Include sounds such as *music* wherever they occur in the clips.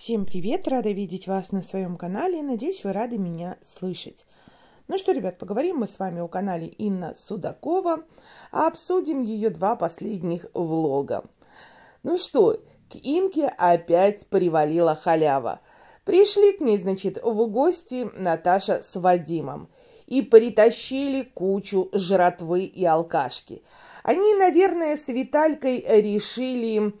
Всем привет! Рада видеть вас на своем канале. Надеюсь, вы рады меня слышать. Ну что, ребят, поговорим мы с вами о канале Инна Судакова. А обсудим ее два последних влога. Ну что, к Инке опять привалила халява. Пришли к ней, значит, в гости Наташа с Вадимом. И притащили кучу жратвы и алкашки. Они, наверное, с Виталькой решили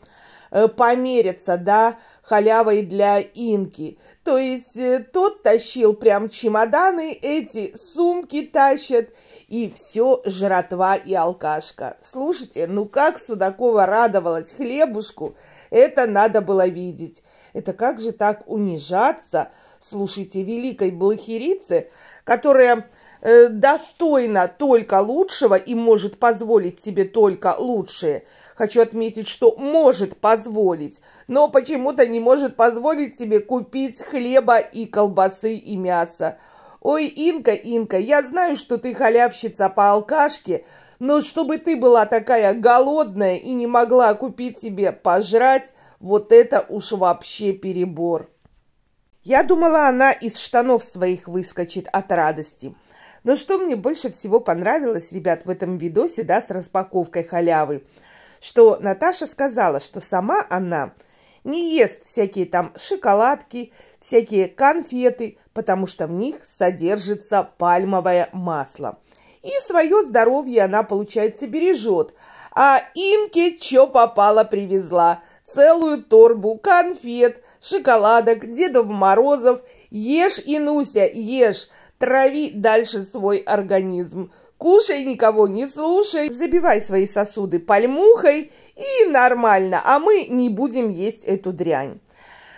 э, помериться, да, халявой для инки. То есть э, тот тащил прям чемоданы, эти сумки тащат, и все жратва и алкашка. Слушайте, ну как Судакова радовалась хлебушку, это надо было видеть. Это как же так унижаться, слушайте, великой блохерице, которая э, достойна только лучшего и может позволить себе только лучшее – Хочу отметить, что может позволить, но почему-то не может позволить себе купить хлеба и колбасы и мяса. Ой, Инка, Инка, я знаю, что ты халявщица по алкашке, но чтобы ты была такая голодная и не могла купить себе пожрать, вот это уж вообще перебор. Я думала, она из штанов своих выскочит от радости. Но что мне больше всего понравилось, ребят, в этом видосе, да, с распаковкой халявы – что Наташа сказала, что сама она не ест всякие там шоколадки, всякие конфеты, потому что в них содержится пальмовое масло. И свое здоровье она, получается, бережет. А Инке чё попало привезла. Целую торбу конфет, шоколадок, Дедов Морозов. Ешь, Инуся, ешь, трави дальше свой организм. Кушай, никого не слушай, забивай свои сосуды пальмухой и нормально, а мы не будем есть эту дрянь.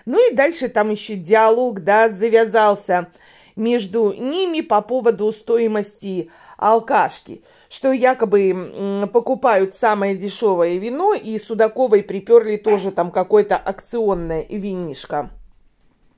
Ну и дальше там еще диалог, да, завязался между ними по поводу стоимости алкашки, что якобы покупают самое дешевое вино, и Судаковой приперли тоже там какое-то акционное винишко.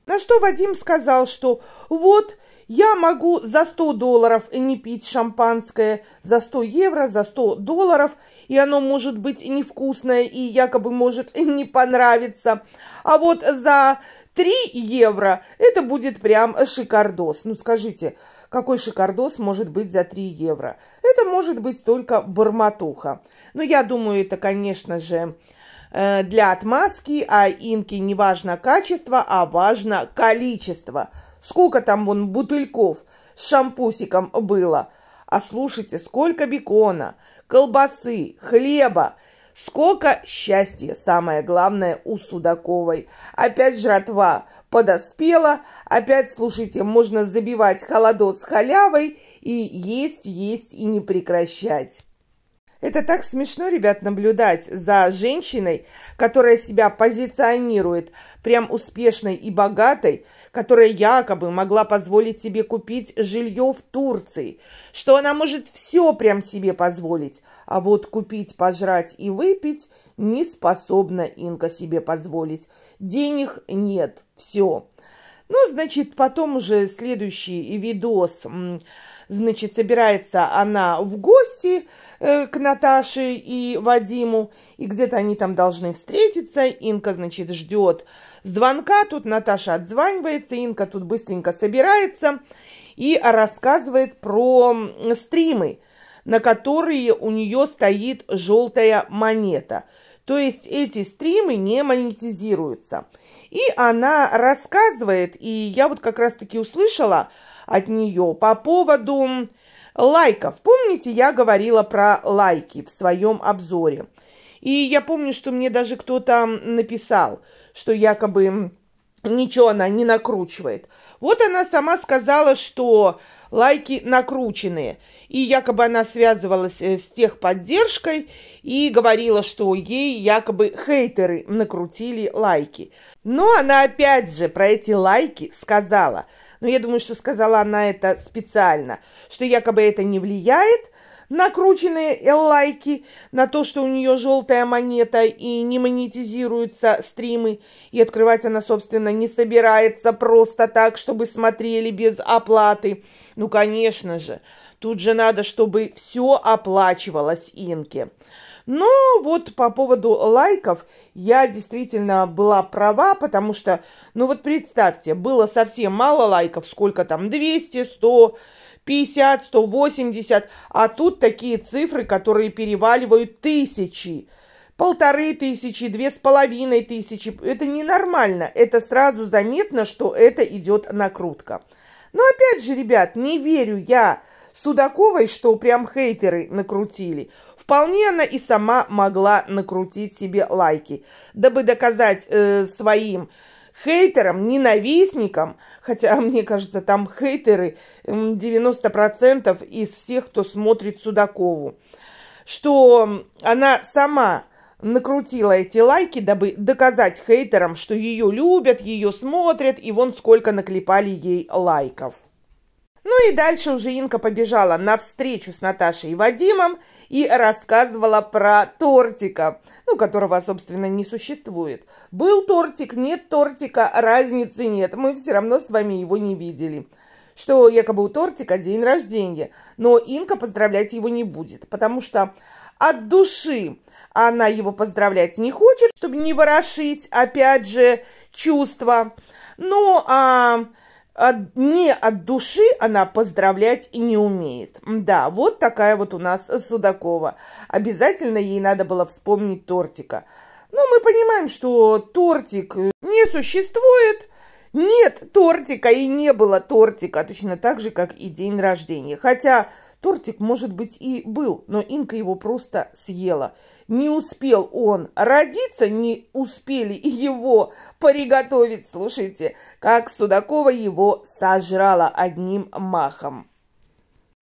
На что Вадим сказал, что вот – я могу за 100 долларов не пить шампанское, за 100 евро, за 100 долларов, и оно может быть невкусное и якобы может *laughs* не понравиться. А вот за 3 евро это будет прям шикардос. Ну скажите, какой шикардос может быть за 3 евро? Это может быть только бормотуха. Но я думаю, это, конечно же, э, для отмазки, а инки не важно качество, а важно количество – Сколько там вон бутыльков с шампусиком было? А слушайте, сколько бекона, колбасы, хлеба, сколько счастья, самое главное, у Судаковой. Опять жратва подоспела, опять, слушайте, можно забивать холодос с халявой и есть, есть и не прекращать. Это так смешно, ребят, наблюдать за женщиной, которая себя позиционирует прям успешной и богатой, которая якобы могла позволить себе купить жилье в Турции, что она может все прям себе позволить, а вот купить, пожрать и выпить не способна Инка себе позволить. Денег нет, все. Ну, значит, потом уже следующий видос – значит, собирается она в гости э, к Наташе и Вадиму, и где-то они там должны встретиться. Инка, значит, ждет звонка, тут Наташа отзванивается, Инка тут быстренько собирается и рассказывает про стримы, на которые у нее стоит желтая монета. То есть эти стримы не монетизируются. И она рассказывает, и я вот как раз-таки услышала – от нее. По поводу лайков. Помните, я говорила про лайки в своем обзоре. И я помню, что мне даже кто-то написал, что якобы ничего она не накручивает. Вот она сама сказала, что лайки накрученные. И якобы она связывалась э, с техподдержкой и говорила, что ей якобы хейтеры накрутили лайки. Но она опять же про эти лайки сказала – но я думаю, что сказала она это специально, что якобы это не влияет накрученные лайки на то, что у нее желтая монета и не монетизируются стримы, и открывать она, собственно, не собирается просто так, чтобы смотрели без оплаты. Ну, конечно же, тут же надо, чтобы все оплачивалось Инке. Но вот по поводу лайков я действительно была права, потому что ну вот представьте, было совсем мало лайков, сколько там, 200, 100, 50, 180, а тут такие цифры, которые переваливают тысячи, полторы тысячи, две с половиной тысячи. Это ненормально, это сразу заметно, что это идет накрутка. Но опять же, ребят, не верю я Судаковой, что прям хейтеры накрутили. Вполне она и сама могла накрутить себе лайки, дабы доказать э, своим хейтерам, ненавистникам, хотя, *laughs* мне кажется, там хейтеры 90% из всех, кто смотрит Судакову, что она сама накрутила эти лайки, дабы доказать хейтерам, что ее любят, ее смотрят, и вон сколько наклепали ей лайков. Ну и дальше уже Инка побежала на встречу с Наташей и Вадимом и рассказывала про тортика, ну, которого, собственно, не существует. Был тортик, нет тортика, разницы нет, мы все равно с вами его не видели. Что якобы у тортика день рождения, но Инка поздравлять его не будет, потому что от души она его поздравлять не хочет, чтобы не ворошить, опять же, чувства. Ну, а от, не от души она поздравлять не умеет. Да, вот такая вот у нас Судакова. Обязательно ей надо было вспомнить тортика. Но мы понимаем, что тортик не существует. Нет тортика и не было тортика, точно так же, как и день рождения. Хотя Тортик, может быть, и был, но Инка его просто съела. Не успел он родиться, не успели его приготовить, слушайте, как Судакова его сожрала одним махом.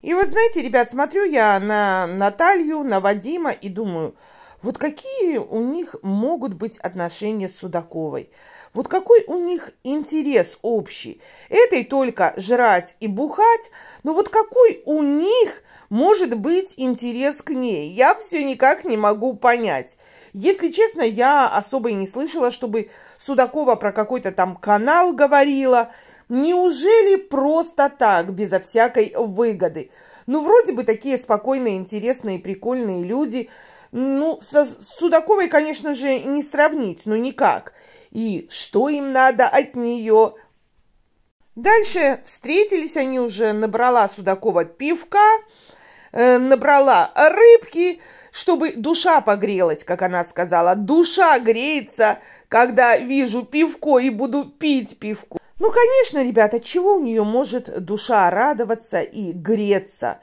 И вот знаете, ребят, смотрю я на Наталью, на Вадима и думаю, вот какие у них могут быть отношения с Судаковой. Вот какой у них интерес общий? Этой только жрать и бухать, но вот какой у них может быть интерес к ней? Я все никак не могу понять. Если честно, я особо и не слышала, чтобы Судакова про какой-то там канал говорила. Неужели просто так, безо всякой выгоды? Ну, вроде бы такие спокойные, интересные, прикольные люди. Ну, со Судаковой, конечно же, не сравнить, но никак и что им надо от нее. Дальше встретились они уже, набрала Судакова пивка, э, набрала рыбки, чтобы душа погрелась, как она сказала. Душа греется, когда вижу пивко и буду пить пивку. Ну, конечно, ребята, чего у нее может душа радоваться и греться?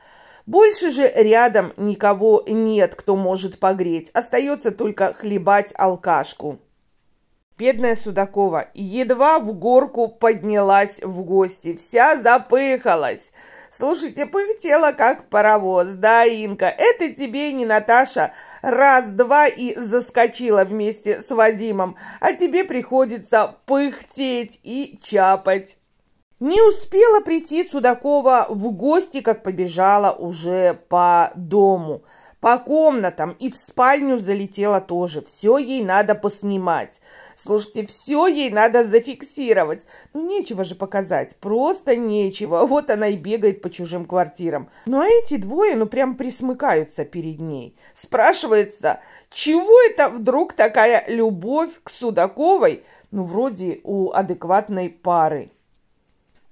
Больше же рядом никого нет, кто может погреть. Остается только хлебать алкашку. Бедная Судакова едва в горку поднялась в гости, вся запыхалась. Слушайте, пыхтела, как паровоз. Да, Инка, это тебе не Наташа. Раз-два и заскочила вместе с Вадимом. А тебе приходится пыхтеть и чапать. Не успела прийти Судакова в гости, как побежала уже по дому по комнатам и в спальню залетела тоже. Все ей надо поснимать. Слушайте, все ей надо зафиксировать. Ну, нечего же показать, просто нечего. Вот она и бегает по чужим квартирам. Но ну, а эти двое, ну, прям присмыкаются перед ней. Спрашивается, чего это вдруг такая любовь к Судаковой, ну, вроде у адекватной пары.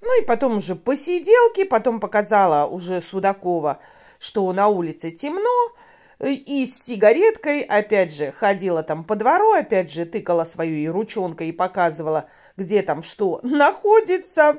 Ну и потом уже посиделки, потом показала уже Судакова – что на улице темно, э, и с сигареткой, опять же, ходила там по двору, опять же, тыкала свою и ручонкой и показывала, где там что находится.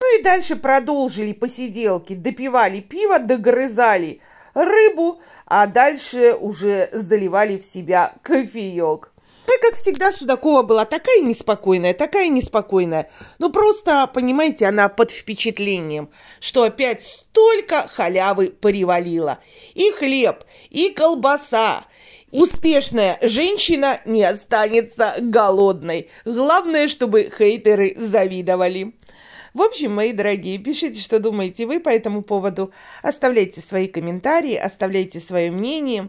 Ну и дальше продолжили посиделки, допивали пиво, догрызали рыбу, а дальше уже заливали в себя кофеек. Так как всегда, Судакова была такая неспокойная, такая неспокойная. Ну, просто, понимаете, она под впечатлением, что опять столько халявы привалила. И хлеб, и колбаса. Успешная женщина не останется голодной. Главное, чтобы хейтеры завидовали. В общем, мои дорогие, пишите, что думаете вы по этому поводу. Оставляйте свои комментарии, оставляйте свое мнение.